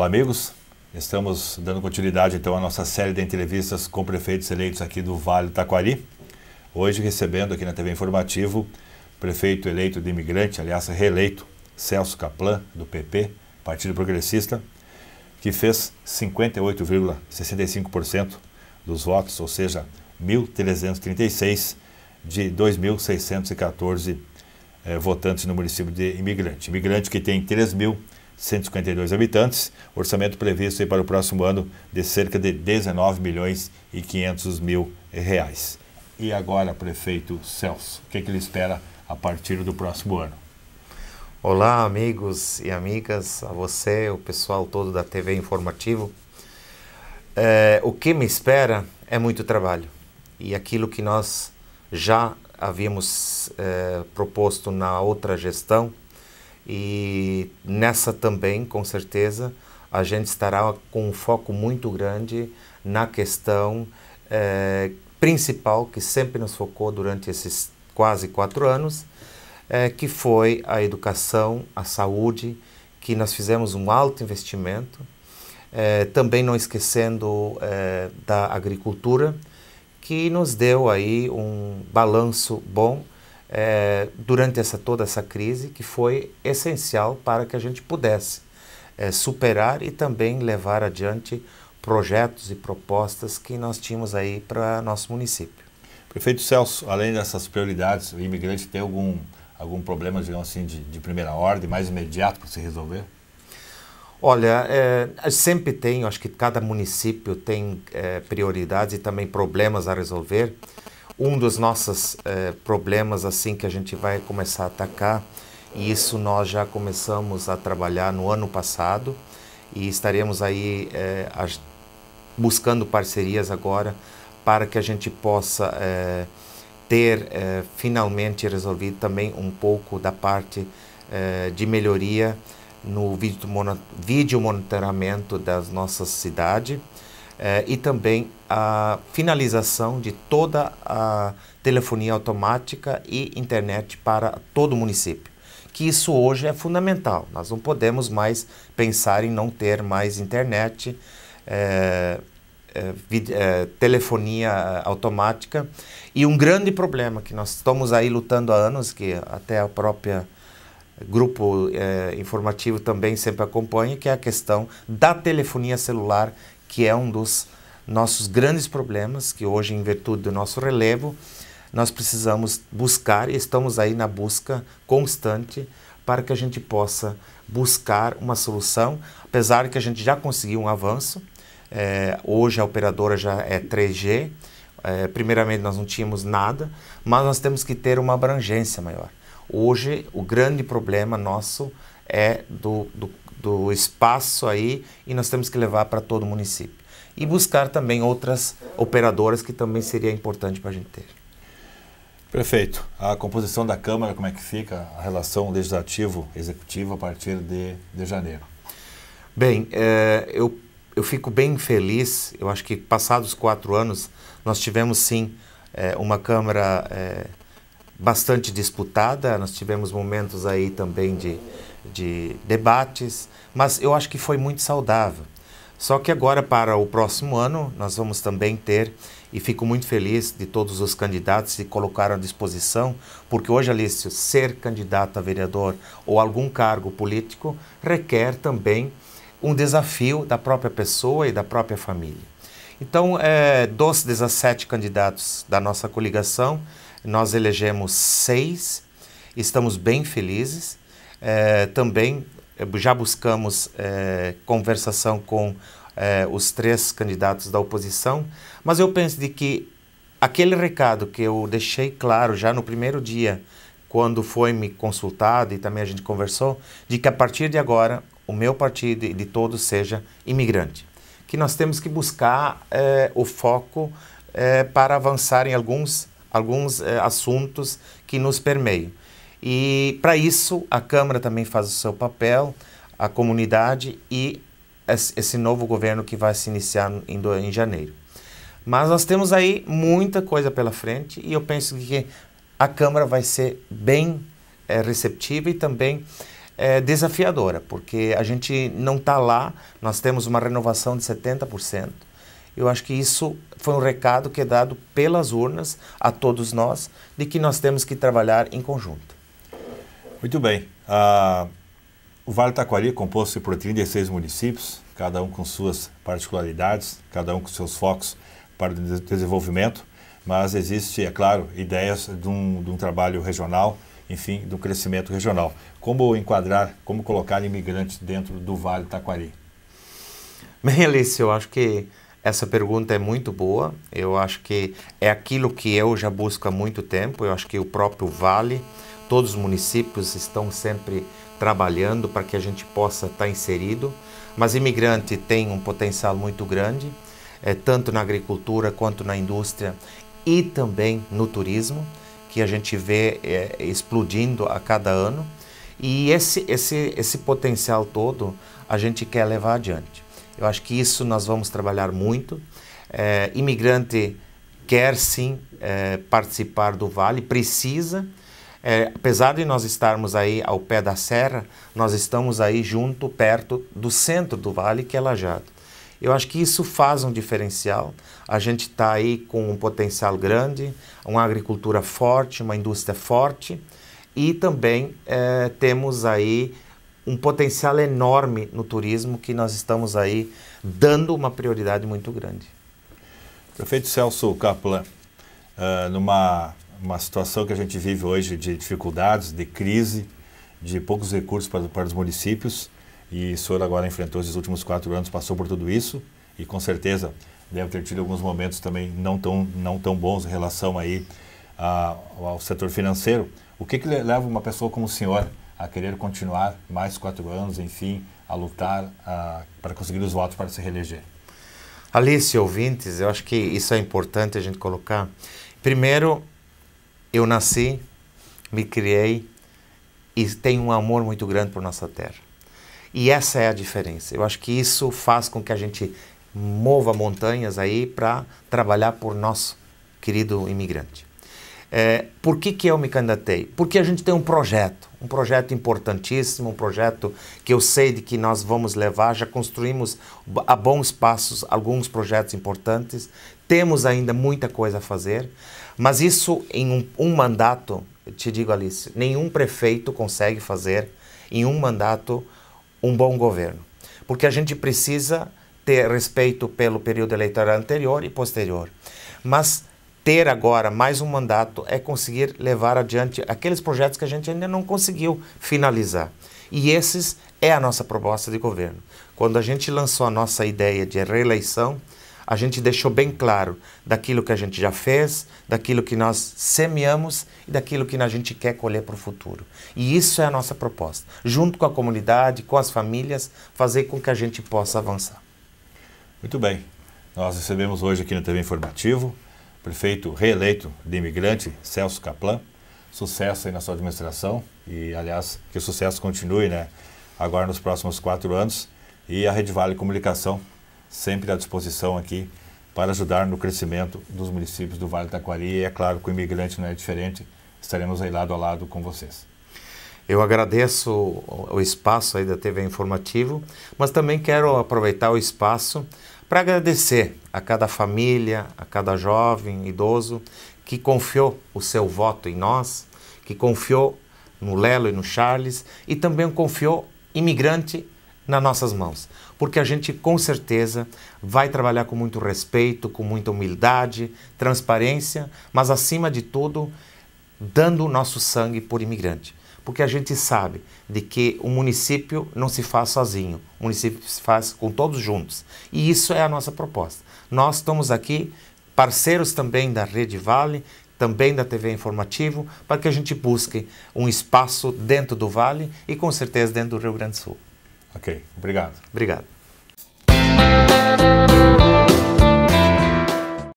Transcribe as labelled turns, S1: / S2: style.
S1: Olá, amigos. Estamos dando continuidade então à nossa série de entrevistas com prefeitos eleitos aqui do Vale do Taquari. Hoje recebendo aqui na TV Informativo o prefeito eleito de imigrante, aliás, reeleito, Celso Caplan, do PP, Partido Progressista, que fez 58,65% dos votos, ou seja, 1.336 de 2.614 eh, votantes no município de Imigrante. Imigrante que tem 3.000 152 habitantes, orçamento previsto para o próximo ano de cerca de 19 milhões e 500 mil reais. E agora, prefeito Celso, o que, é que ele espera a partir do próximo ano?
S2: Olá, amigos e amigas, a você, o pessoal todo da TV Informativo. É, o que me espera é muito trabalho e aquilo que nós já havíamos é, proposto na outra gestão e nessa também, com certeza, a gente estará com um foco muito grande na questão eh, principal que sempre nos focou durante esses quase quatro anos, eh, que foi a educação, a saúde, que nós fizemos um alto investimento, eh, também não esquecendo eh, da agricultura, que nos deu aí um balanço bom é, durante essa, toda essa crise, que foi essencial para que a gente pudesse é, superar e também levar adiante projetos e propostas que nós tínhamos aí para nosso município.
S1: Prefeito Celso, além dessas prioridades, o imigrante tem algum, algum problema, digamos assim, de, de primeira ordem, mais imediato para se resolver?
S2: Olha, é, sempre tem, acho que cada município tem é, prioridades e também problemas a resolver um dos nossos eh, problemas assim que a gente vai começar a atacar e isso nós já começamos a trabalhar no ano passado e estaremos aí eh, buscando parcerias agora para que a gente possa eh, ter finalmente resolvido também um pouco da parte de melhoria no vídeo monitoramento das nossas cidades eh, e também a finalização de toda a telefonia automática e internet para todo o município. Que isso hoje é fundamental. Nós não podemos mais pensar em não ter mais internet, eh, eh, eh telefonia automática. E um grande problema que nós estamos aí lutando há anos, que até a própria grupo eh, informativo também sempre acompanha, que é a questão da telefonia celular que é um dos nossos grandes problemas, que hoje, em virtude do nosso relevo, nós precisamos buscar e estamos aí na busca constante para que a gente possa buscar uma solução, apesar que a gente já conseguiu um avanço. É, hoje a operadora já é 3G. É, primeiramente nós não tínhamos nada, mas nós temos que ter uma abrangência maior. Hoje o grande problema nosso é do, do do espaço aí e nós temos que levar para todo o município. E buscar também outras operadoras que também seria importante para a gente ter.
S1: Prefeito, a composição da Câmara, como é que fica a relação legislativo-executivo a partir de, de janeiro?
S2: Bem, é, eu, eu fico bem feliz, eu acho que passados quatro anos nós tivemos sim é, uma Câmara é, bastante disputada, nós tivemos momentos aí também de, de debates, mas eu acho que foi muito saudável. Só que agora, para o próximo ano, nós vamos também ter, e fico muito feliz de todos os candidatos se colocaram à disposição, porque hoje, Alício, ser candidato a vereador ou algum cargo político requer também um desafio da própria pessoa e da própria família. Então, é, dos 17 candidatos da nossa coligação, nós elegemos seis, estamos bem felizes é, também é, já buscamos é, conversação com é, os três candidatos da oposição, mas eu penso de que aquele recado que eu deixei claro já no primeiro dia, quando foi me consultado e também a gente conversou, de que a partir de agora o meu partido e de todos seja imigrante. Que nós temos que buscar é, o foco é, para avançar em alguns, alguns é, assuntos que nos permeiam. E para isso a Câmara também faz o seu papel, a comunidade e esse novo governo que vai se iniciar em, em janeiro. Mas nós temos aí muita coisa pela frente e eu penso que a Câmara vai ser bem é, receptiva e também é, desafiadora, porque a gente não está lá, nós temos uma renovação de 70%. Eu acho que isso foi um recado que é dado pelas urnas a todos nós de que nós temos que trabalhar em conjunto. Muito
S1: bem. Ah, o Vale Taquari é composto por 36 municípios, cada um com suas particularidades, cada um com seus focos para o desenvolvimento, mas existe, é claro, ideias de um, de um trabalho regional, enfim, do crescimento regional. Como enquadrar, como colocar imigrantes dentro do Vale Taquari?
S2: Bem, Alice, eu acho que essa pergunta é muito boa. Eu acho que é aquilo que eu já busco há muito tempo. Eu acho que o próprio Vale Todos os municípios estão sempre trabalhando para que a gente possa estar tá inserido, mas imigrante tem um potencial muito grande, é, tanto na agricultura quanto na indústria e também no turismo, que a gente vê é, explodindo a cada ano. E esse, esse, esse potencial todo a gente quer levar adiante. Eu acho que isso nós vamos trabalhar muito. É, imigrante quer sim é, participar do Vale, precisa, é, apesar de nós estarmos aí ao pé da serra, nós estamos aí junto, perto do centro do vale, que é Lajado. Eu acho que isso faz um diferencial. A gente está aí com um potencial grande, uma agricultura forte, uma indústria forte e também é, temos aí um potencial enorme no turismo que nós estamos aí dando uma prioridade muito grande.
S1: Prefeito Celso Caplan, uh, numa uma situação que a gente vive hoje de dificuldades, de crise, de poucos recursos para, para os municípios. E o senhor agora enfrentou esses últimos quatro anos, passou por tudo isso e com certeza deve ter tido alguns momentos também não tão, não tão bons em relação aí a, ao setor financeiro. O que, que leva uma pessoa como o senhor
S2: a querer continuar mais quatro anos, enfim, a lutar a, para conseguir os votos para se reeleger? Alice, ouvintes, eu acho que isso é importante a gente colocar. Primeiro, eu nasci, me criei e tenho um amor muito grande por nossa terra. E essa é a diferença. Eu acho que isso faz com que a gente mova montanhas aí para trabalhar por nosso querido imigrante. É, por que, que eu me candidatei? Porque a gente tem um projeto, um projeto importantíssimo, um projeto que eu sei de que nós vamos levar, já construímos a bons passos alguns projetos importantes, temos ainda muita coisa a fazer, mas isso em um, um mandato, te digo Alice, nenhum prefeito consegue fazer em um mandato um bom governo. Porque a gente precisa ter respeito pelo período eleitoral anterior e posterior. Mas ter agora mais um mandato é conseguir levar adiante aqueles projetos que a gente ainda não conseguiu finalizar. E esses é a nossa proposta de governo. Quando a gente lançou a nossa ideia de reeleição, a gente deixou bem claro daquilo que a gente já fez, daquilo que nós semeamos e daquilo que a gente quer colher para o futuro. E isso é a nossa proposta, junto com a comunidade, com as famílias, fazer com que a gente possa avançar.
S1: Muito bem. Nós recebemos hoje aqui no TV Informativo o prefeito reeleito de imigrante, Celso Caplan. Sucesso aí na sua administração e, aliás, que o sucesso continue, né? Agora nos próximos quatro anos. E a Rede Vale Comunicação sempre à disposição aqui para ajudar no crescimento dos municípios do Vale do Taquari.
S2: E é claro que o imigrante não é diferente, estaremos aí lado a lado com vocês. Eu agradeço o espaço aí da TV Informativo, mas também quero aproveitar o espaço para agradecer a cada família, a cada jovem, idoso que confiou o seu voto em nós, que confiou no Lelo e no Charles e também confiou imigrante nas nossas mãos, porque a gente com certeza vai trabalhar com muito respeito, com muita humildade, transparência, mas acima de tudo, dando o nosso sangue por imigrante. Porque a gente sabe de que o município não se faz sozinho, o município se faz com todos juntos. E isso é a nossa proposta. Nós estamos aqui, parceiros também da Rede Vale, também da TV Informativo, para que a gente busque um espaço dentro do Vale e com certeza dentro do Rio Grande do Sul. Ok, obrigado. Obrigado.